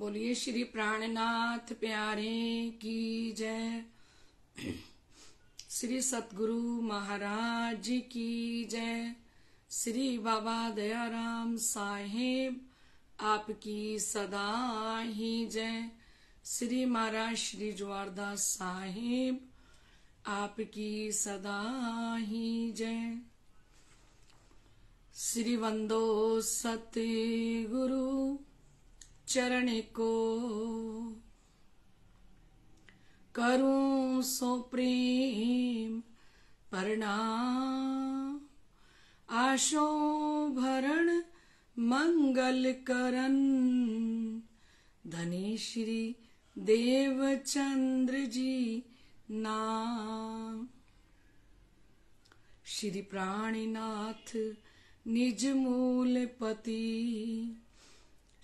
बोलिए श्री प्राणनाथ प्यारे की जय श्री सतगुरु महाराज की जय श्री बाबा दयाराम साहेब आपकी सदा ही जय श्री महाराज श्री ज्वारदास साहेब आपकी सदा ही जय श्री वंदो सत गुरु चरण को करूं सो प्रेम प्रणाम आशो भरण मंगल करण धनी श्री देवचंद्र जी नाम श्री प्राणीनाथ निज मूल पति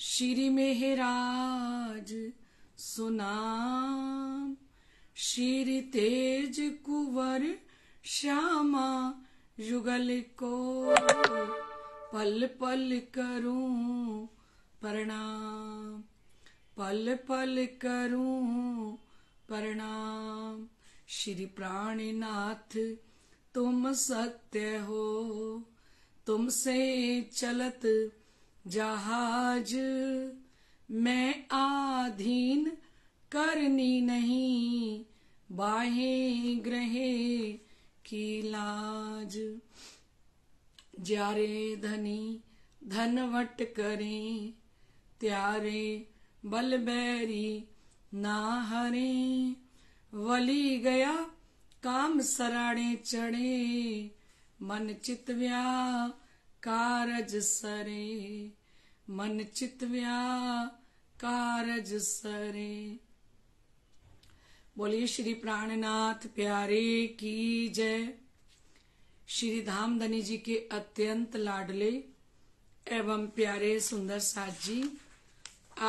श्री मेहराज सुनाम श्री तेज कुवर श्यामा युगल को पल पल करूं प्रणाम पल पल करूं प्रणाम श्री प्राणीनाथ तुम सत्य हो तुमसे चलत जहाज मैं आधीन करनी नहीं बाहे ग्रहे की लाज जारे धनी धनवट करें त्यारे बलबैरी ना हरे वली गया काम सराड़े चढ़े मन चित व्या कारज सरे मन चितव्या कारज सरे बोलिए श्री प्राणनाथ प्यारे की जय श्री धाम धनी जी के अत्यंत लाडले एवं प्यारे सुंदर साथ जी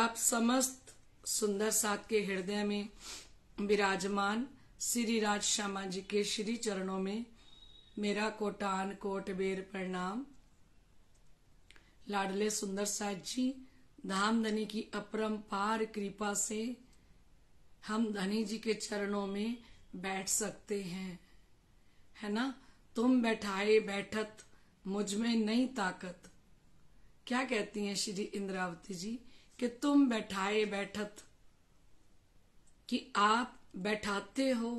आप समस्त सुंदर साथ के हृदय में विराजमान श्री राज श्यामा जी के श्री चरणों में मेरा कोटान कोट बेर प्रणाम लाडले सुंदर साहब जी धाम धनी की अपरम पार कृपा से हम धनी जी के चरणों में बैठ सकते हैं है ना तुम बैठाए बैठत मुझ में नई ताकत क्या कहती हैं श्री इंद्रावती जी कि तुम बैठाए बैठत कि आप बैठाते हो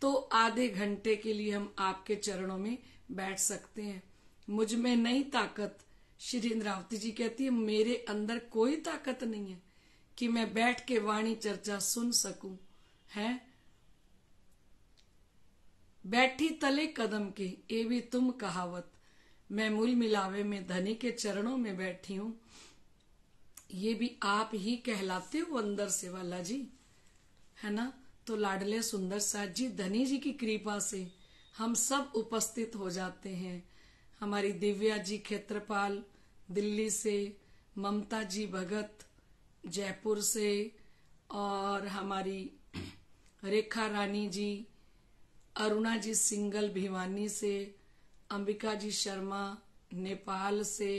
तो आधे घंटे के लिए हम आपके चरणों में बैठ सकते हैं मुझ में नई ताकत श्री इंद्रावती जी कहती है मेरे अंदर कोई ताकत नहीं है कि मैं बैठ के वाणी चर्चा सुन सकूं है बैठी तले कदम के ए भी तुम कहावत मैं मूल मिलावे में धनी के चरणों में बैठी हूं ये भी आप ही कहलाते हो अंदर से वाला जी है ना तो लाडले सुंदर साहब जी धनी जी की कृपा से हम सब उपस्थित हो जाते हैं हमारी दिव्या जी खेत्रपाल दिल्ली से ममता जी भगत जयपुर से और हमारी रेखा रानी जी अरुणा जी सिंगल भिवानी से अंबिका जी शर्मा नेपाल से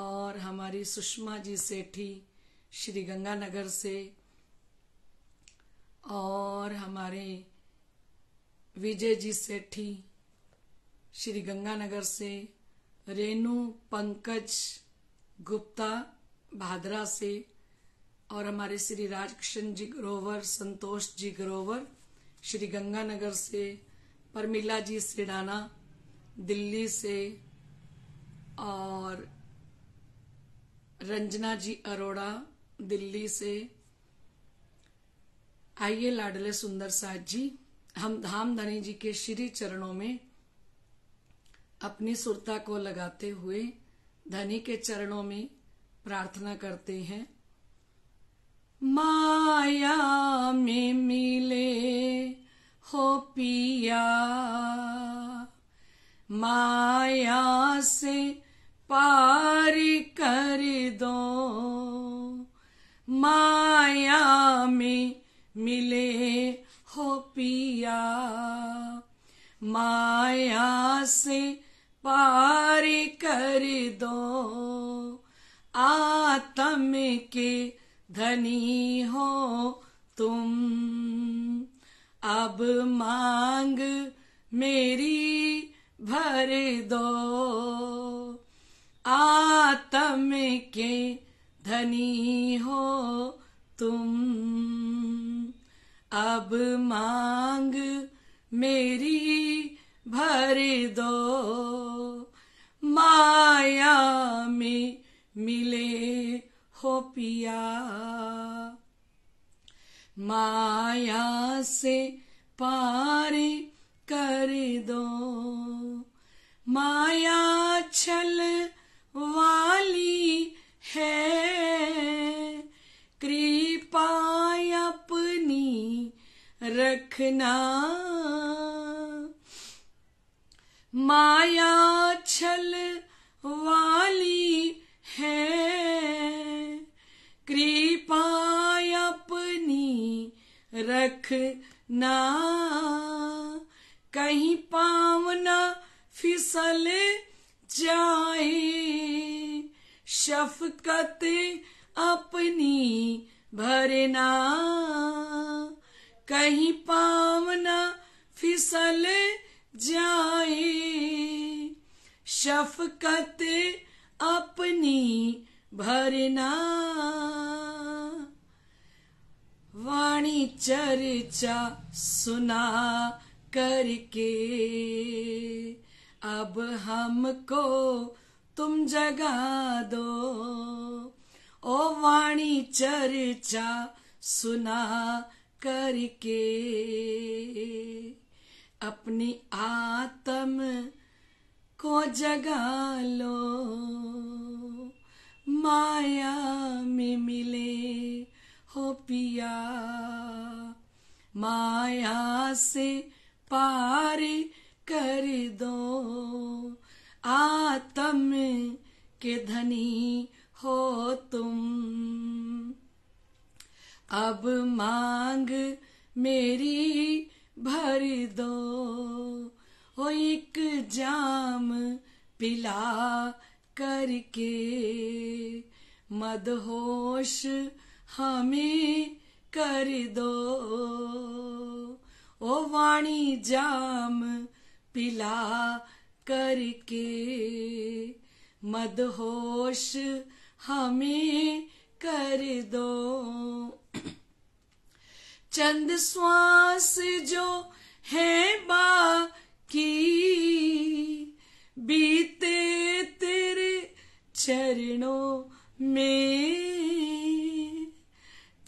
और हमारी सुषमा जी सेठी श्री गंगानगर से और हमारे विजय जी सेठी श्री गंगानगर से रेनू पंकज गुप्ता भादरा से और हमारे श्री राजकृष्ण जी ग्रोवर संतोष जी ग्रोवर श्री गंगानगर से परमिला जी सिडाना दिल्ली से और रंजना जी अरोड़ा दिल्ली से आइए लाडले सुंदर साथ जी हम धाम धनी जी के श्री चरणों में अपनी सुरता को लगाते हुए धनी के चरणों में प्रार्थना करते हैं माया में मिले हो पिया माया से पार कर दो माया में मिले हो पिया माया से पारी कर दो आत्म के धनी हो तुम अब मांग मेरी भर दो आत्म के धनी हो तुम अब मांग मेरी भर दो मिले हो पिया माया से पार कर दो माया छल वाली है कृपा अपनी रखना माया छल वाली है कृपा अपनी रखना कहीं पावना फिसल जाए शफकत अपनी भरना कहीं पावना फिसल जाए शफकत अपनी भरना वाणी चर्चा सुना करके अब हमको तुम जगा दो ओ वाणी चर्चा सुना करके अपनी आत्म को जगा लो माया में मिले हो पिया माया से पार कर दो आत्म के धनी हो तुम अब मांग मेरी भर दो हो एक जाम पिला करके मदहोश हमें कर दो ओ वाणी जाम पिला करके मदहोश हमें कर दो चंद श्वास जो है बा की बीते तेरे चरणों में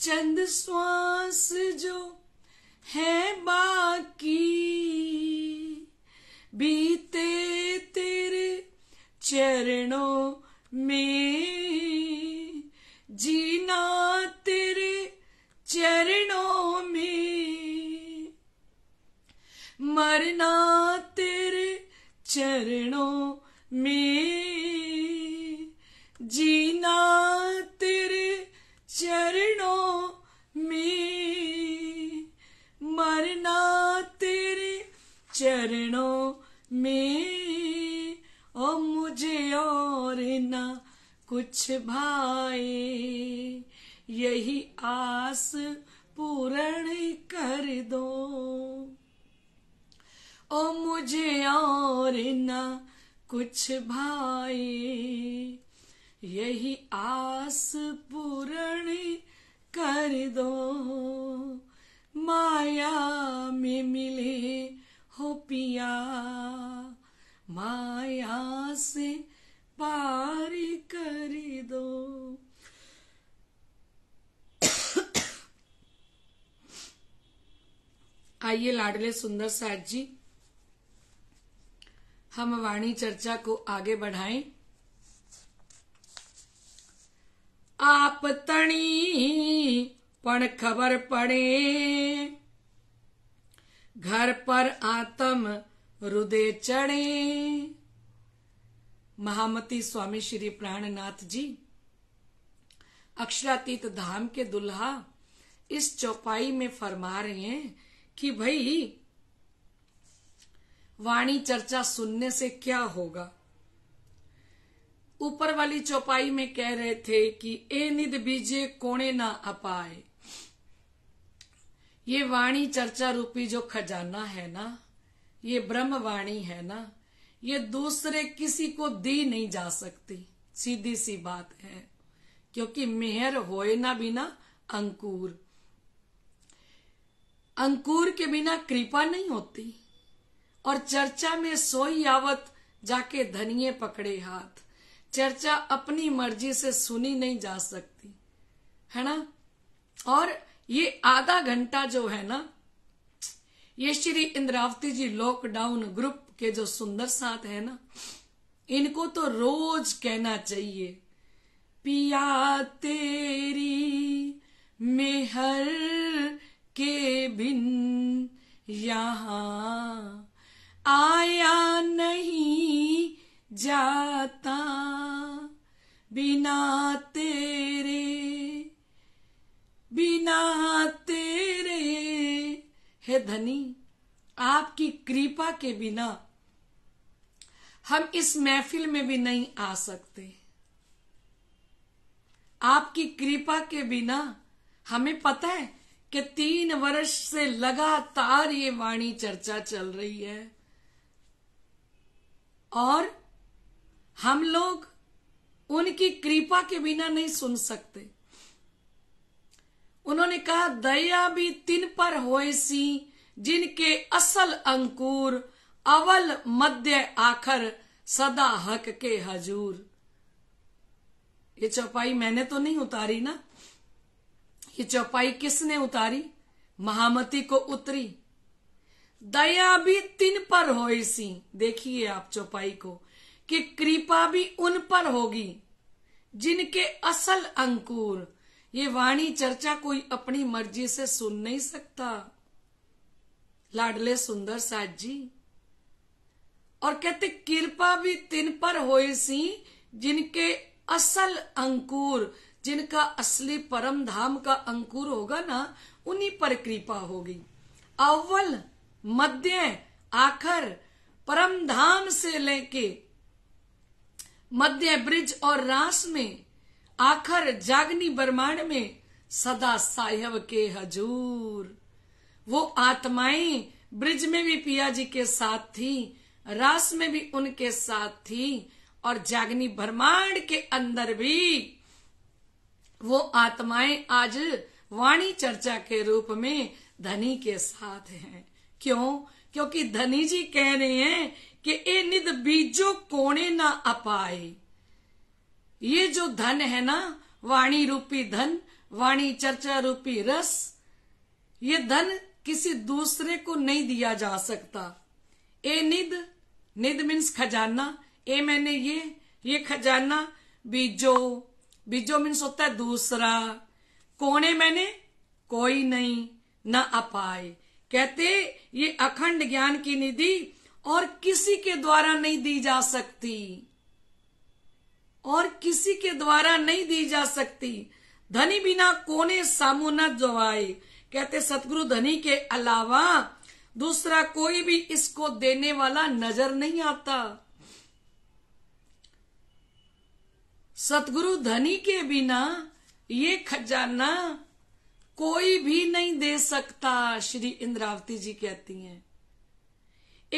चंद श्वास जो है बाकी बीते तेरे चरणों में जीना तेरे चरणों में मरना चरणों में जीना तेरे चरणों में मरना तेरे चरणों में ओ मुझे और ना कुछ भाई यही आस पूर्ण कर दो ओ मुझे और ना कुछ भाई यही आस पूर्ण कर दो माया में मिले हो पिया माया से पार कर दो आइए लाडले सुंदर साहब जी हम वाणी चर्चा को आगे बढ़ाएं आप तणी पण खबर पड़े घर पर आतम रुदे चढ़े महामती स्वामी श्री प्राणनाथ जी अक्षरातीत धाम के दुल्हा इस चौपाई में फरमा रहे हैं कि भाई वाणी चर्चा सुनने से क्या होगा ऊपर वाली चौपाई में कह रहे थे कि ए निध बीजे कोणे ना अपाए ये वाणी चर्चा रूपी जो खजाना है ना ये ब्रह्म वाणी है ना ये दूसरे किसी को दी नहीं जा सकती सीधी सी बात है क्योंकि मेहर होए ना बिना अंकुर अंकुर के बिना कृपा नहीं होती और चर्चा में सोई आवत जाके धनिये पकड़े हाथ चर्चा अपनी मर्जी से सुनी नहीं जा सकती है ना और ये आधा घंटा जो है ना ये श्री इंद्रावती जी लॉकडाउन ग्रुप के जो सुंदर साथ है ना इनको तो रोज कहना चाहिए पिया तेरी मेहर के बिन यहाँ आया नहीं जाता बिना तेरे बिना तेरे हे धनी आपकी कृपा के बिना हम इस महफिल में भी नहीं आ सकते आपकी कृपा के बिना हमें पता है कि तीन वर्ष से लगातार ये वाणी चर्चा चल रही है और हम लोग उनकी कृपा के बिना नहीं सुन सकते उन्होंने कहा दया भी तिन पर होए सी जिनके असल अंकुर अवल मध्य आखर सदा हक के हजूर ये चौपाई मैंने तो नहीं उतारी ना ये चौपाई किसने उतारी महामती को उतरी दया भी तिन पर हो सी देखिए आप चौपाई को कि कृपा भी उन पर होगी जिनके असल अंकुर ये वाणी चर्चा कोई अपनी मर्जी से सुन नहीं सकता लाडले सुंदर साज जी और कहते कृपा भी तिन पर हो सी जिनके असल अंकुर जिनका असली परम धाम का अंकुर होगा ना उन्हीं पर कृपा होगी अव्वल मध्य आखर परम धाम से लेके मध्य ब्रिज और रास में आखर जागनी ब्रह्मांड में सदा साहेब के हजूर वो आत्माएं ब्रिज में भी पिया जी के साथ थी रास में भी उनके साथ थी और जागनी ब्रह्मांड के अंदर भी वो आत्माएं आज वाणी चर्चा के रूप में धनी के साथ हैं क्यों क्योंकि धनी जी कह रहे हैं कि ए निध बीजो कोने ना अपाए ये जो धन है ना वाणी रूपी धन वाणी चर्चा रूपी रस ये धन किसी दूसरे को नहीं दिया जा सकता ए निध निध मीन्स खजाना ए मैंने ये ये खजाना बीजो बीजो मीन्स होता है दूसरा कोने मैंने कोई नहीं ना अपाए कहते ये अखंड ज्ञान की निधि और किसी के द्वारा नहीं दी जा सकती और किसी के द्वारा नहीं दी जा सकती धनी बिना कोने सामू न जवाए कहते सतगुरु धनी के अलावा दूसरा कोई भी इसको देने वाला नजर नहीं आता सतगुरु धनी के बिना ये खजाना कोई भी नहीं दे सकता श्री इंद्रावती जी कहती हैं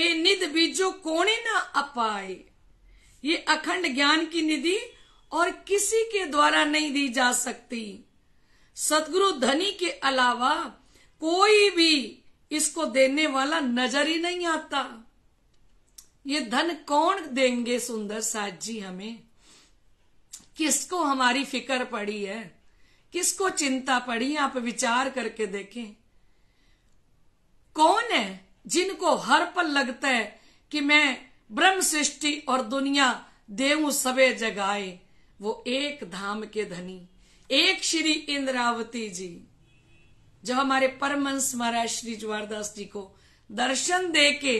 ए निध बीजो कोने ना अपाए ये अखंड ज्ञान की निधि और किसी के द्वारा नहीं दी जा सकती सदगुरु धनी के अलावा कोई भी इसको देने वाला नजर ही नहीं आता ये धन कौन देंगे सुंदर साज जी हमें किसको हमारी फिक्र पड़ी है किसको चिंता पड़ी आप विचार करके देखें कौन है जिनको हर पल लगता है कि मैं ब्रह्म सृष्टि और दुनिया देऊ सबे जगाए वो एक धाम के धनी एक श्री इंद्रावती जी जो हमारे परमंश महाराज श्री ज्वारदास जी को दर्शन दे के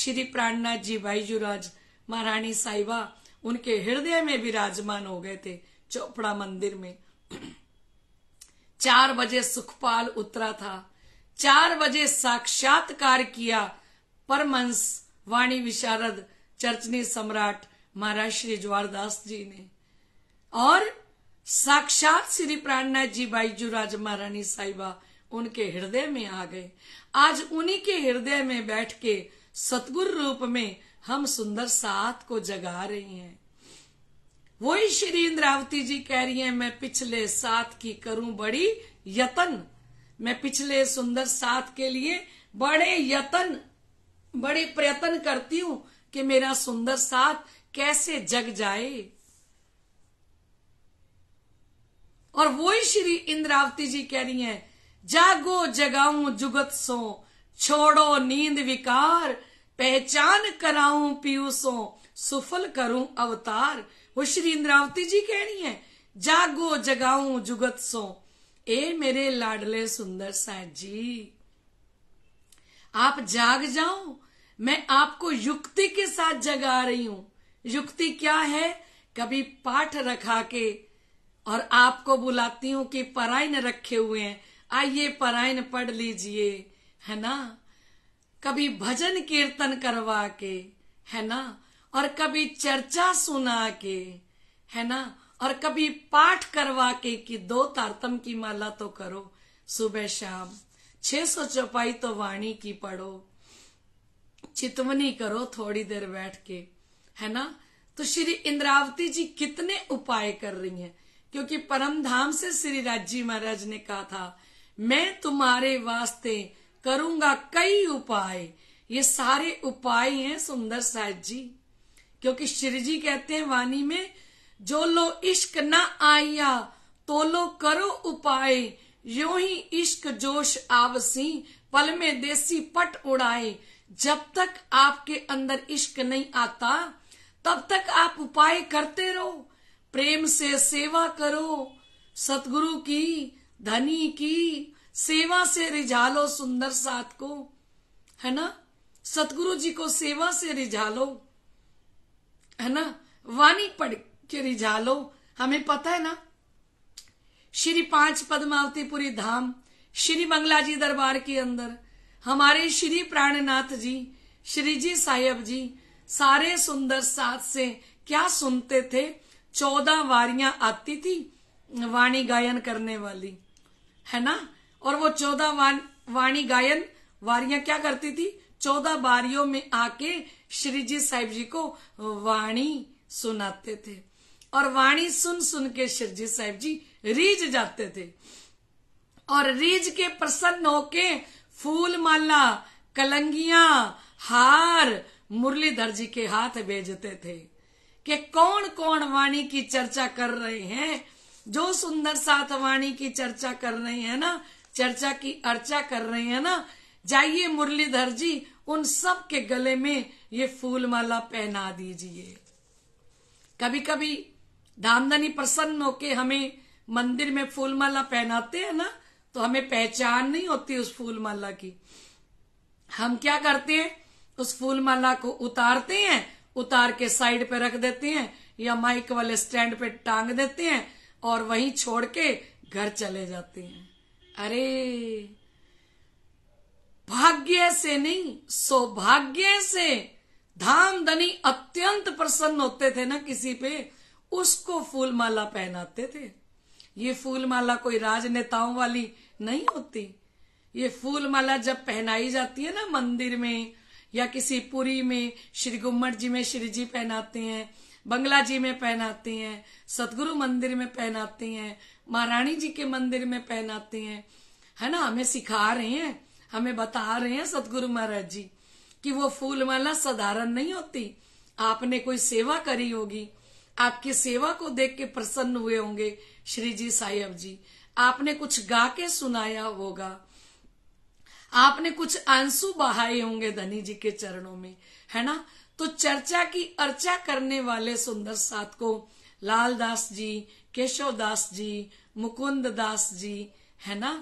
श्री प्राणनाथ जी भाईजूराज महारानी साहिबा उनके हृदय में विराजमान हो गए थे चोपड़ा मंदिर में चार बजे सुखपाल उतरा था चार बजे साक्षात्कार किया परमंस वाणी विशारद चर्चनी सम्राट महाराज श्री ज्वारदास जी ने और साक्षात श्री प्राणनाथ जी बाईजू राज महारानी साहिबा उनके हृदय में आ गए आज उन्हीं के हृदय में बैठ के सतगुरु रूप में हम सुंदर साथ को जगा रहे हैं वही श्री इंद्रावती जी कह रही हैं मैं पिछले साथ की करूं बड़ी यतन मैं पिछले सुंदर साथ के लिए बड़े यतन बड़े प्रयत्न करती हूं कि मेरा सुंदर साथ कैसे जग जाए और वो ही श्री इंद्रावती जी कह रही हैं जागो जगाऊ जुगत सो छोड़ो नींद विकार पहचान कराऊ पीयूसो सुफल करूं अवतार वो श्री इंद्रावती जी कह रही हैं जागो जगाओ जुगत सो ए मेरे लाडले सुंदर साहब जी आप जाग जाओ मैं आपको युक्ति के साथ जगा रही हूं युक्ति क्या है कभी पाठ रखा के और आपको बुलाती हूं कि परायण रखे हुए हैं आइए परायण पढ़ लीजिए है ना कभी भजन कीर्तन करवा के है ना और कभी चर्चा सुना के है ना और कभी पाठ करवा के कि दो तारतम की माला तो करो सुबह शाम छह सौ चौपाई तो वाणी की पढ़ो चितवनी करो थोड़ी देर बैठ के है ना तो श्री इंद्रावती जी कितने उपाय कर रही हैं क्योंकि परम धाम से श्री राजी महाराज ने कहा था मैं तुम्हारे वास्ते करूंगा कई उपाय ये सारे उपाय हैं सुंदर साहब जी क्योंकि श्री जी कहते हैं वाणी में जो लो इश्क न आया तो लो करो उपाय यो ही इश्क जोश आवसी पल में देसी पट उड़ाए जब तक आपके अंदर इश्क नहीं आता तब तक आप उपाय करते रहो प्रेम से सेवा करो सतगुरु की धनी की सेवा से रिझालो सुंदर साथ को है ना सतगुरु जी को सेवा से रिझालो है ना वाणी पढ़ के रिझालो हमें पता है ना श्री पांच पद्मावतीपुरी धाम श्री मंगला जी दरबार के अंदर हमारे श्री प्राणनाथ जी श्री जी साहेब जी सारे सुंदर साथ से क्या सुनते थे चौदह वारियां आती थी वाणी गायन करने वाली है ना और वो चौदह वाणी गायन वारियां क्या करती थी चौदह बारियों में आके श्री जी साहिब जी को वाणी सुनाते थे और वाणी सुन सुन के श्री जी साहिब जी रीझ जाते थे और रीझ के प्रसन्न होके फूल माला कलंगिया हार मुरलीधर जी के हाथ भेजते थे कि कौन कौन वाणी की चर्चा कर रहे हैं जो सुंदर साथ वाणी की चर्चा कर रहे हैं ना चर्चा की अर्चा कर रहे हैं ना जाइए मुरलीधर जी उन सब के गले में ये फूल माला पहना दीजिए कभी कभी धामधनी प्रसन्न होके हमें मंदिर में फूल माला पहनाते हैं ना तो हमें पहचान नहीं होती उस फूल माला की हम क्या करते हैं उस फूल माला को उतारते हैं उतार के साइड पे रख देते हैं या माइक वाले स्टैंड पे टांग देते हैं और वहीं छोड़ के घर चले जाते हैं अरे भाग्य से नहीं सौभाग्य से धाम धनी अत्यंत प्रसन्न होते थे ना किसी पे उसको फूलमाला पहनाते थे ये फूलमाला कोई राजनेताओं वाली नहीं होती ये फूलमाला जब पहनाई जाती है ना मंदिर में या किसी पुरी में श्री गुम्मट जी में श्री जी पहनाते हैं बंगला जी में पहनाते हैं सतगुरु मंदिर में पहनाते हैं महारानी जी के मंदिर में पहनाते हैं है ना हमें सिखा रहे हैं हमें बता रहे हैं सतगुरु महाराज जी कि वो फूल माला साधारण नहीं होती आपने कोई सेवा करी होगी आपकी सेवा को देख के प्रसन्न हुए होंगे श्री जी साहेब जी आपने कुछ गा के सुनाया होगा आपने कुछ आंसू बहाए होंगे धनी जी के चरणों में है ना तो चर्चा की अर्चा करने वाले सुंदर साथ को लाल दास जी केशव दास जी मुकुंद दास जी है ना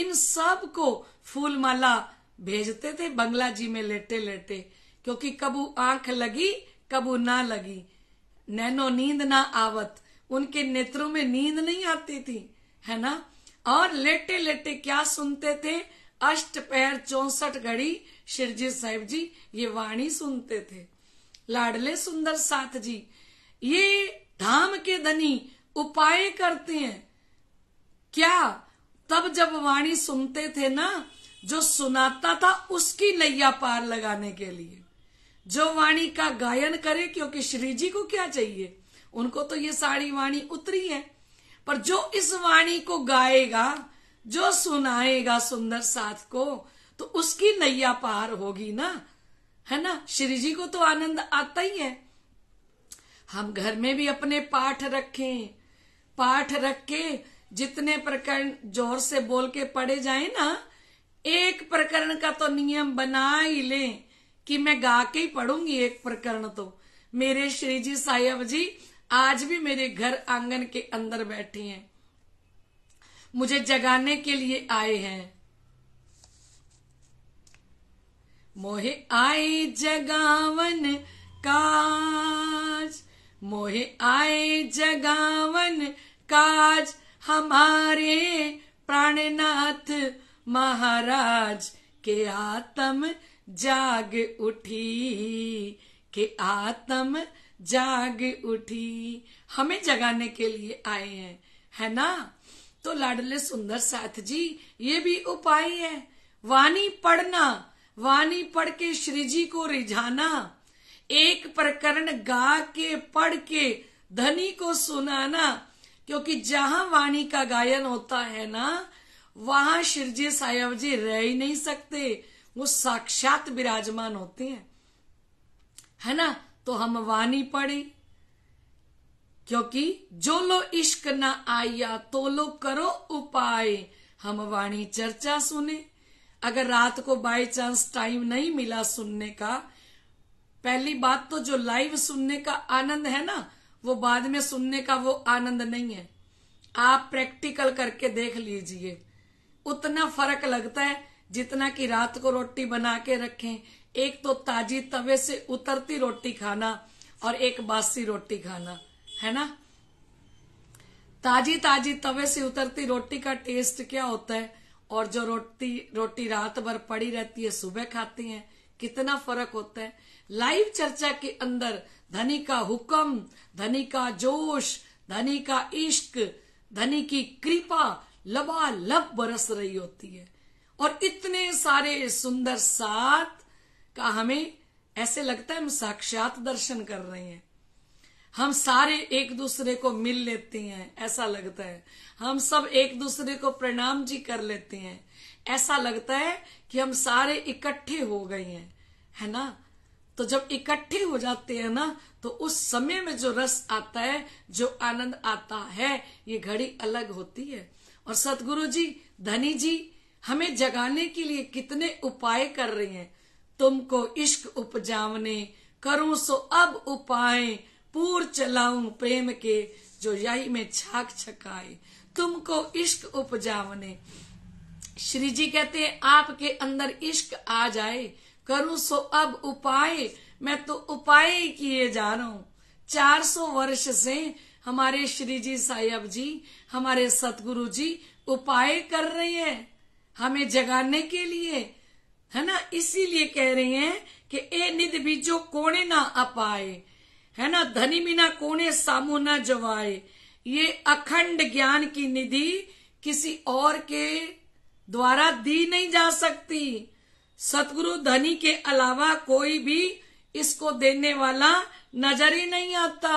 इन सब को फूल माला भेजते थे बंगला जी में लेटे लेटे क्योंकि कबू आंख लगी कबू ना लगी नैनो नींद ना आवत उनके नेत्रों में नींद नहीं आती थी है ना और लेटे लेटे क्या सुनते थे अष्ट पैर चौसठ घड़ी शिरजी साहिब जी ये वाणी सुनते थे लाडले सुंदर साथ जी ये धाम के धनी उपाय करते हैं क्या तब जब वाणी सुनते थे ना जो सुनाता था उसकी नैया पार लगाने के लिए जो वाणी का गायन करे क्योंकि श्री जी को क्या चाहिए उनको तो ये सारी वाणी उतरी है पर जो इस वाणी को गाएगा जो सुनाएगा सुंदर साथ को तो उसकी नैया पार होगी ना है ना श्री जी को तो आनंद आता ही है हम घर में भी अपने पाठ रखें पाठ रख के जितने प्रकरण जोर से बोल के पढ़े जाए ना एक प्रकरण का तो नियम बना ही ले कि मैं गा के ही पढ़ूंगी एक प्रकरण तो मेरे श्री जी साहेब जी आज भी मेरे घर आंगन के अंदर बैठे हैं मुझे जगाने के लिए आए हैं मोहे आए जगावन काज मोहे आए जगावन काज हमारे प्राणनाथ महाराज के आत्म जाग उठी के आत्म जाग उठी हमें जगाने के लिए आए हैं है ना तो लाडले सुंदर साथ जी ये भी उपाय है वाणी पढ़ना वाणी पढ़ के श्री जी को रिझाना एक प्रकरण गा के पढ़ के धनी को सुनाना क्योंकि जहां वाणी का गायन होता है ना वहां शिरजी सायव जी रह ही नहीं सकते वो साक्षात विराजमान होते हैं है ना तो हम वाणी पढ़े क्योंकि जो लो इश्क ना आया तो लो करो उपाय हम वाणी चर्चा सुने अगर रात को बाय चांस टाइम नहीं मिला सुनने का पहली बात तो जो लाइव सुनने का आनंद है ना वो बाद में सुनने का वो आनंद नहीं है आप प्रैक्टिकल करके देख लीजिए उतना फर्क लगता है जितना कि रात को रोटी बना के रखें एक तो ताजी तवे से उतरती रोटी खाना और एक बासी रोटी खाना है ना ताजी ताजी तवे से उतरती रोटी का टेस्ट क्या होता है और जो रोटी रोटी रात भर पड़ी रहती है सुबह खाती हैं कितना फर्क होता है लाइव चर्चा के अंदर धनी का हुक्म धनी का जोश धनी का इश्क धनी की कृपा लबालब बरस रही होती है और इतने सारे सुंदर साथ का हमें ऐसे लगता है हम साक्षात दर्शन कर रहे हैं हम सारे एक दूसरे को मिल लेते हैं ऐसा लगता है हम सब एक दूसरे को प्रणाम जी कर लेते हैं ऐसा लगता है कि हम सारे इकट्ठे हो गए हैं है ना तो जब इकट्ठे हो जाते हैं ना तो उस समय में जो रस आता है जो आनंद आता है ये घड़ी अलग होती है और सतगुरु जी धनी जी हमें जगाने के लिए कितने उपाय कर रहे हैं तुमको इश्क उपजावने करूं सो अब उपाय पूर चलाऊं प्रेम के जो यही में छाक छकाए तुमको इश्क उपजावने श्री जी कहते हैं आपके अंदर इश्क आ जाए करूं सो अब उपाय मैं तो उपाय किए जा रहा हूं चार सौ वर्ष से हमारे श्री जी साहेब जी हमारे सतगुरु जी उपाय कर रहे हैं हमें जगाने के लिए है ना इसीलिए कह रहे हैं कि ए निध बीजो कोने ना अपाए है ना धनी बिना कोने सामू ना जवाए ये अखंड ज्ञान की निधि किसी और के द्वारा दी नहीं जा सकती सतगुरु धनी के अलावा कोई भी इसको देने वाला नजर ही नहीं आता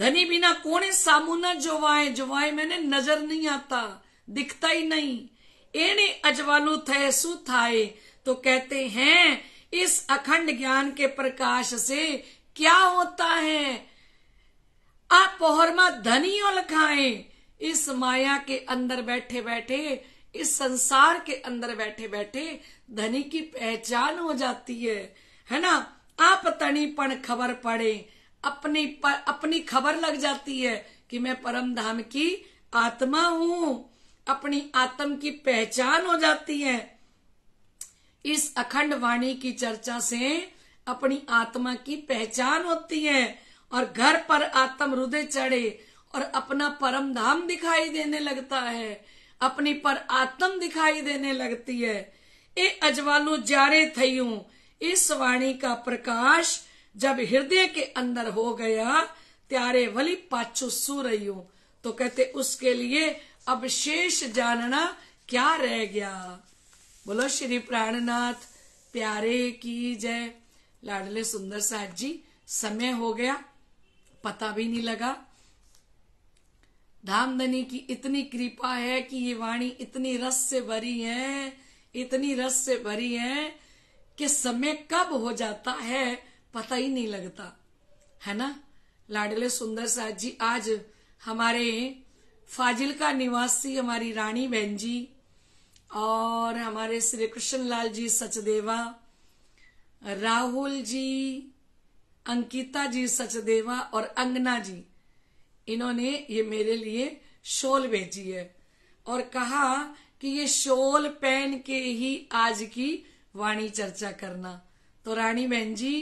धनी बिना कोने सामुना जोवाए जोवाए मैंने नजर नहीं आता दिखता ही नहीं एने अजवालू थे सुथाए तो कहते हैं इस अखंड ज्ञान के प्रकाश से क्या होता है आप पोहरमा धनी और लखाएं इस माया के अंदर बैठे बैठे इस संसार के अंदर बैठे बैठे धनी की पहचान हो जाती है है ना आप पण खबर पड़े अपनी पर, अपनी खबर लग जाती है कि मैं परम धाम की आत्मा हूं अपनी आत्म की पहचान हो जाती है इस अखंड वाणी की चर्चा से अपनी आत्मा की पहचान होती है और घर पर आत्म हृदय चढ़े और अपना परम धाम दिखाई देने लगता है अपनी पर आत्म दिखाई देने लगती है ए अजवालो जारे थयूं इस वाणी का प्रकाश जब हृदय के अंदर हो गया त्यारे वली पाचो सू रही तो कहते उसके लिए अब शेष जानना क्या रह गया बोलो श्री प्राणनाथ प्यारे की जय लाडले सुंदर साहब जी समय हो गया पता भी नहीं लगा धामधनी की इतनी कृपा है कि ये वाणी इतनी रस से भरी है इतनी रस से भरी है कि समय कब हो जाता है पता ही नहीं लगता है ना लाडले सुंदर साहब जी आज हमारे फाजिल का निवासी हमारी रानी बहन जी और हमारे श्री कृष्ण लाल जी सचदेवा राहुल जी अंकिता जी सचदेवा और अंगना जी इन्होंने ये मेरे लिए शोल भेजी है और कहा कि ये शोल पहन के ही आज की वाणी चर्चा करना तो रानी बहन जी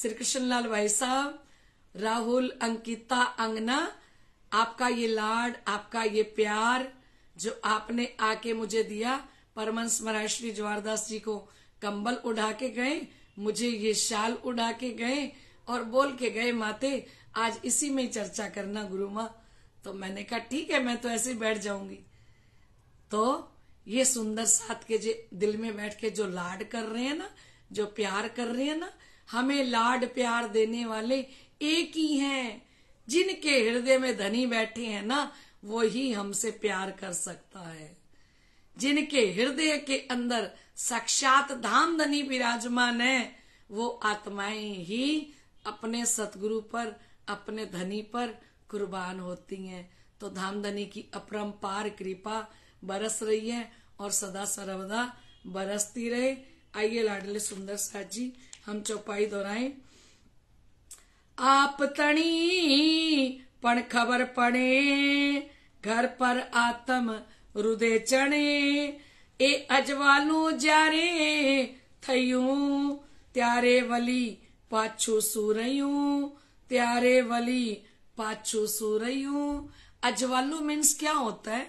श्री कृष्ण लाल भाई साहब राहुल अंकिता अंगना आपका ये लाड आपका ये प्यार जो आपने आके मुझे दिया परमंश श्री जवाहरदास जी को कंबल उड़ा के गए मुझे ये शाल उड़ा के गए और बोल के गए माते आज इसी में चर्चा करना गुरु माँ तो मैंने कहा ठीक है मैं तो ऐसे बैठ जाऊंगी तो ये सुंदर साथ के दिल में बैठ के जो लाड कर रहे हैं ना जो प्यार कर रहे हैं ना हमें लाड प्यार देने वाले एक ही हैं जिनके हृदय में धनी बैठे हैं ना वो ही हमसे प्यार कर सकता है जिनके हृदय के अंदर साक्षात धाम धनी विराजमान है वो आत्माएं ही अपने सतगुरु पर अपने धनी पर कुर्बान होती हैं तो धाम धनी की अपरम्पार कृपा बरस रही है और सदा सर्वदा बरसती रहे आइए लाडले सुंदर सा जी हम चौपाई दोहराए आप तणी पण खबर पड़े घर पर आत्म रुदे चढ़े ए अजवालू जारे થયું वली વલી પાછું સુરયું प्यारे वली पाचो सो रही हूं अजवालू मीन्स क्या होता है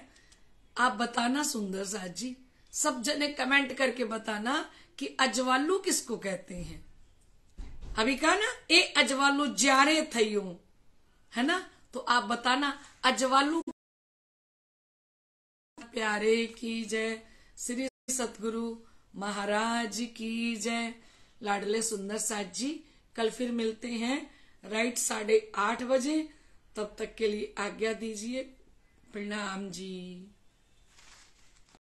आप बताना सुंदर साहब जी सब जने कमेंट करके बताना कि अजवालू किसको कहते हैं अभी कहा ना ए अजवालू जारे थे है ना तो आप बताना अजवालू प्यारे की जय श्री सतगुरु महाराज की जय लाडले सुंदर साथ जी कल फिर मिलते हैं राइट साढ़े आठ बजे तब तक के लिए आज्ञा दीजिए प्रणाम जी